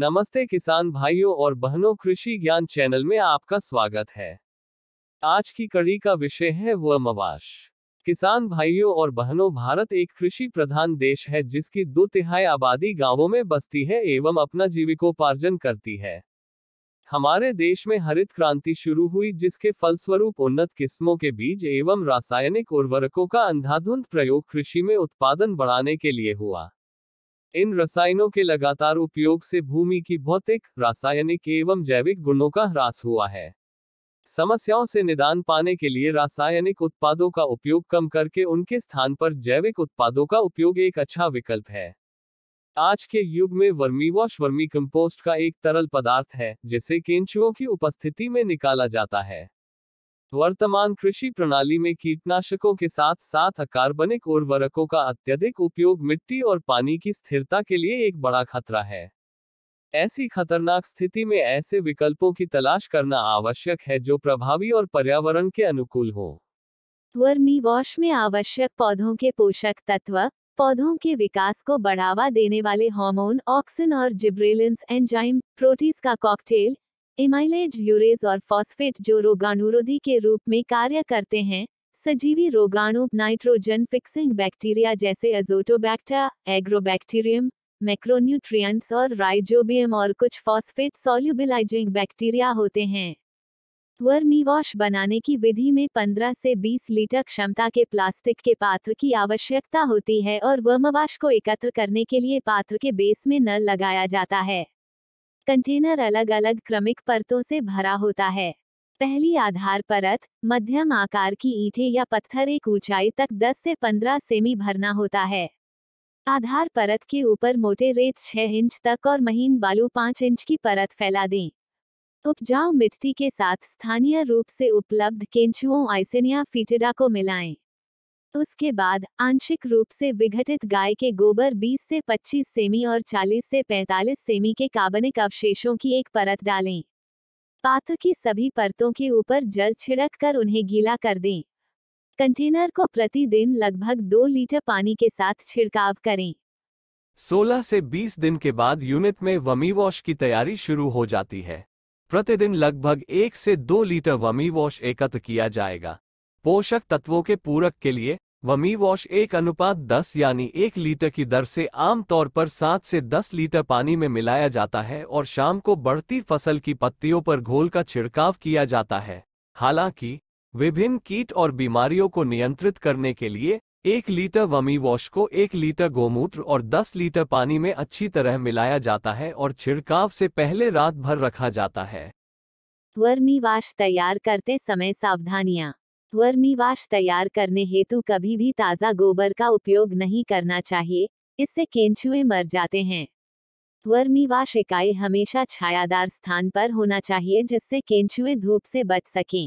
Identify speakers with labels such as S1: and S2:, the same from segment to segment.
S1: नमस्ते किसान भाइयों और बहनों कृषि ज्ञान चैनल में आपका स्वागत है आज की कड़ी का विषय है व मवाश किसान भाइयों और बहनों भारत एक कृषि प्रधान देश है जिसकी दो तिहाई आबादी गांवों में बसती है एवं अपना जीविकोपार्जन करती है हमारे देश में हरित क्रांति शुरू हुई जिसके फलस्वरूप उन्नत किस्मों के बीज एवं रासायनिक उर्वरकों का अंधाधुंध प्रयोग कृषि में उत्पादन बढ़ाने के लिए हुआ इन रसायनों के लगातार उपयोग से भूमि की भौतिक रासायनिक एवं जैविक गुणों का ह्रास हुआ है समस्याओं से निदान पाने के लिए रासायनिक उत्पादों का उपयोग कम करके उनके स्थान पर जैविक उत्पादों का उपयोग एक अच्छा विकल्प है आज के युग में वर्मीवॉश वर्मी कंपोस्ट का एक तरल पदार्थ है जिसे केंचुओं की उपस्थिति में निकाला जाता है वर्तमान कृषि प्रणाली में कीटनाशकों के साथ साथ अकार्बनिक उर्वरकों का अत्यधिक उपयोग मिट्टी और पानी की स्थिरता के लिए एक बड़ा खतरा है ऐसी खतरनाक स्थिति में ऐसे विकल्पों की तलाश करना आवश्यक है जो प्रभावी और पर्यावरण के अनुकूल हो
S2: वर्मी वॉश में आवश्यक पौधों के पोषक तत्व पौधों के विकास को बढ़ावा देने वाले हार्मोन ऑक्सिन और जिब्रेलिन्स एंजाइम प्रोटीज का कॉकटेल एमाइलेज यूरेज और फॉस्फेट जो रोगाणुरोधी के रूप में कार्य करते हैं सजीवी रोगाणु नाइट्रोजन फिक्सिंग बैक्टीरिया जैसे अजोटोबैक्टा एग्रोबैक्टीरियम मैक्रोन्यूट्रिएंट्स और राइजोबियम और कुछ फॉस्फेट सॉल्यूबिलाइजिंग बैक्टीरिया होते हैं वर्मी वॉश बनाने की विधि में 15 से 20 लीटर क्षमता के प्लास्टिक के पात्र की आवश्यकता होती है और वर्मवाश को एकत्र करने के लिए पात्र के बेस में नल लगाया जाता है कंटेनर अलग अलग क्रमिक परतों से भरा होता है पहली आधार परत मध्यम आकार की ईंटें या पत्थर एक ऊंचाई तक 10 से 15 सेमी भरना होता है आधार परत के ऊपर मोटे रेत 6 इंच तक और महीन बालू 5 इंच की परत फैला दें उपजाऊ मिट्टी के साथ स्थानीय रूप से उपलब्ध केंचुओं आइसेनिया फीटेडा को मिलाएं उसके बाद आंशिक रूप से विघटित गाय के गोबर 20 से 25 सेमी और 40 से 45 सेमी के कार्बनिक अवशेषों की एक परत डालें पात्र की सभी परतों के ऊपर जल छिड़क कर उन्हें गीला कर दें कंटेनर को प्रतिदिन लगभग दो लीटर पानी के साथ छिड़काव करें
S1: 16 से 20 दिन के बाद यूनिट में वमी वॉश की तैयारी शुरू हो जाती है प्रतिदिन लगभग एक से दो लीटर वमी वॉश एकत्र किया जाएगा पोषक तत्वों के पूरक के लिए वमी वॉश एक अनुपात 10 यानी एक लीटर की दर से आमतौर पर 7 से 10 लीटर पानी में मिलाया जाता है और शाम को बढ़ती फसल की पत्तियों पर घोल का छिड़काव किया जाता है हालांकि विभिन्न कीट और बीमारियों को नियंत्रित करने के लिए एक लीटर वमी वॉश को एक लीटर गोमूत्र और 10 लीटर पानी में अच्छी तरह मिलाया जाता है और छिड़काव से पहले रात भर रखा जाता है
S2: वर्मी वॉश तैयार करते समय सावधानियां वर्मीवाश तैयार करने हेतु कभी भी ताज़ा गोबर का उपयोग नहीं करना चाहिए इससे केंचुए मर जाते हैं वर्मीवाश इकाई हमेशा छायादार स्थान पर होना चाहिए जिससे केंचुए धूप से बच सकें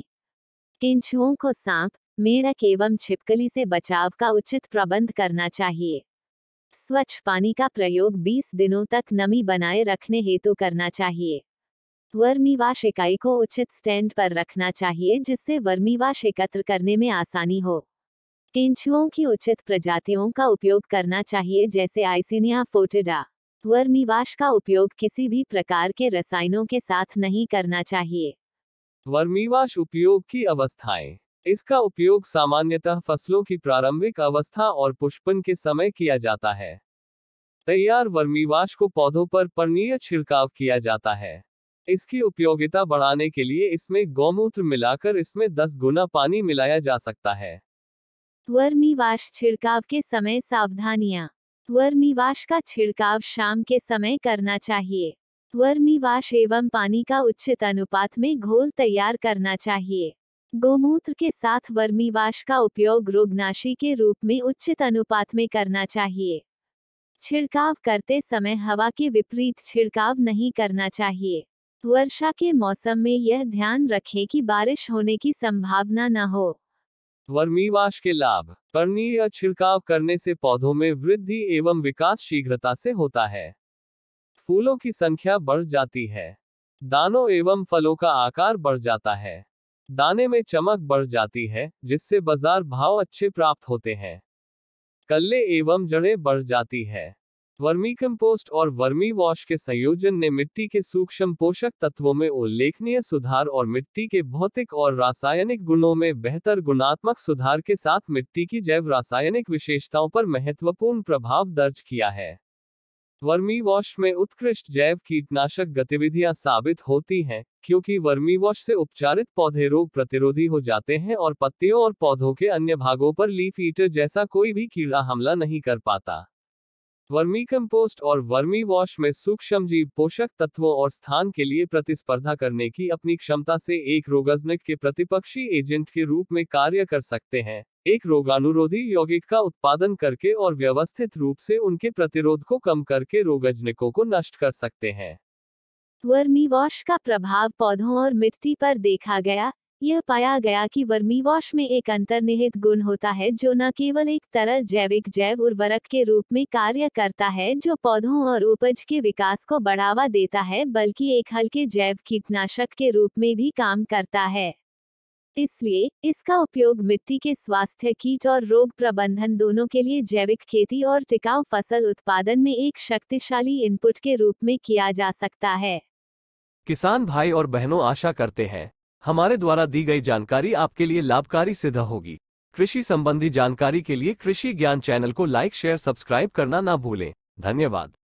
S2: केंचुओं को सांप मेढक एवं छिपकली से बचाव का उचित प्रबंध करना चाहिए स्वच्छ पानी का प्रयोग 20 दिनों तक नमी बनाए रखने हेतु करना चाहिए वर्मीवाश इकाई को उचित स्टैंड पर रखना चाहिए जिससे वर्मीवाश एकत्र करने में आसानी हो केंचुओं की उचित प्रजातियों का उपयोग करना चाहिए जैसे आइसिनिया फोटिडा वर्मीवाश का उपयोग किसी भी प्रकार के रसायनों के साथ नहीं करना चाहिए
S1: वर्मीवाश उपयोग की अवस्थाएं इसका उपयोग सामान्यतः फसलों की प्रारंभिक अवस्था और पुष्पन के समय किया जाता है तैयार वर्मीवाश को पौधों पर पर्णीय छिड़काव किया जाता है इसकी उपयोगिता बढ़ाने के लिए इसमें गौमूत्र मिलाकर इसमें दस गुना पानी मिलाया जा सकता है
S2: वर्मीवाश छिड़काव के समय सावधानियां वर्मीवाश का छिड़काव शाम के समय करना चाहिए वर्मीवाश एवं पानी का उचित अनुपात में घोल तैयार करना चाहिए गोमूत्र के साथ वर्मीवाश का उपयोग रोगनाशी के रूप में उचित अनुपात में करना चाहिए छिड़काव करते समय हवा के विपरीत छिड़काव नहीं करना चाहिए वर्षा के मौसम में यह ध्यान रखें कि बारिश होने की संभावना न हो
S1: वर्मीवाश के लाभ परनी या छिड़काव करने से पौधों में वृद्धि एवं विकास शीघ्रता से होता है फूलों की संख्या बढ़ जाती है दानों एवं फलों का आकार बढ़ जाता है दाने में चमक बढ़ जाती है जिससे बाजार भाव अच्छे प्राप्त होते हैं कल्ले एवं जड़ें बढ़ जाती है वर्मी कंपोस्ट और वर्मी वॉश के संयोजन ने मिट्टी के सूक्ष्म पोषक तत्वों में उल्लेखनीय सुधार और मिट्टी के भौतिक और रासायनिक गुणों में बेहतर गुणात्मक सुधार के साथ मिट्टी की जैव रासायनिक विशेषताओं पर महत्वपूर्ण प्रभाव दर्ज किया है वर्मी वॉश में उत्कृष्ट जैव कीटनाशक गतिविधियां साबित होती हैं क्योंकि वर्मी वॉश से उपचारित पौधे रोग प्रतिरोधी हो जाते हैं और पत्तियों और पौधों के अन्य भागों पर लीफ ईटर जैसा कोई भी कीड़ा हमला नहीं कर पाता वर्मी कंपोस्ट और वर्मी वॉश में सूक्ष्म जीव पोषक तत्वों और स्थान के लिए प्रतिस्पर्धा करने की अपनी क्षमता से एक रोगजनक के प्रतिपक्षी एजेंट के रूप में कार्य कर सकते हैं एक रोगानुरोधी यौगिक का उत्पादन करके और व्यवस्थित रूप से उनके प्रतिरोध को कम करके रोगजनकों को नष्ट कर सकते हैं
S2: वर्मी वॉश का प्रभाव पौधों और मिट्टी पर देखा गया यह पाया गया कि वर्मीवॉश में एक अंतर्निहित गुण होता है जो न केवल एक तरल जैविक जैव उर्वरक के रूप में कार्य करता है जो पौधों और उपज के विकास को बढ़ावा देता है बल्कि एक हल्के जैव कीटनाशक के रूप में भी काम करता है इसलिए इसका उपयोग मिट्टी के स्वास्थ्य कीट और रोग प्रबंधन दोनों के लिए जैविक खेती और टिकाऊ फसल उत्पादन में एक शक्तिशाली इनपुट के रूप में किया जा सकता है
S1: किसान भाई और बहनों आशा करते हैं हमारे द्वारा दी गई जानकारी आपके लिए लाभकारी सिद्ध होगी कृषि संबंधी जानकारी के लिए कृषि ज्ञान चैनल को लाइक शेयर सब्सक्राइब करना ना भूलें धन्यवाद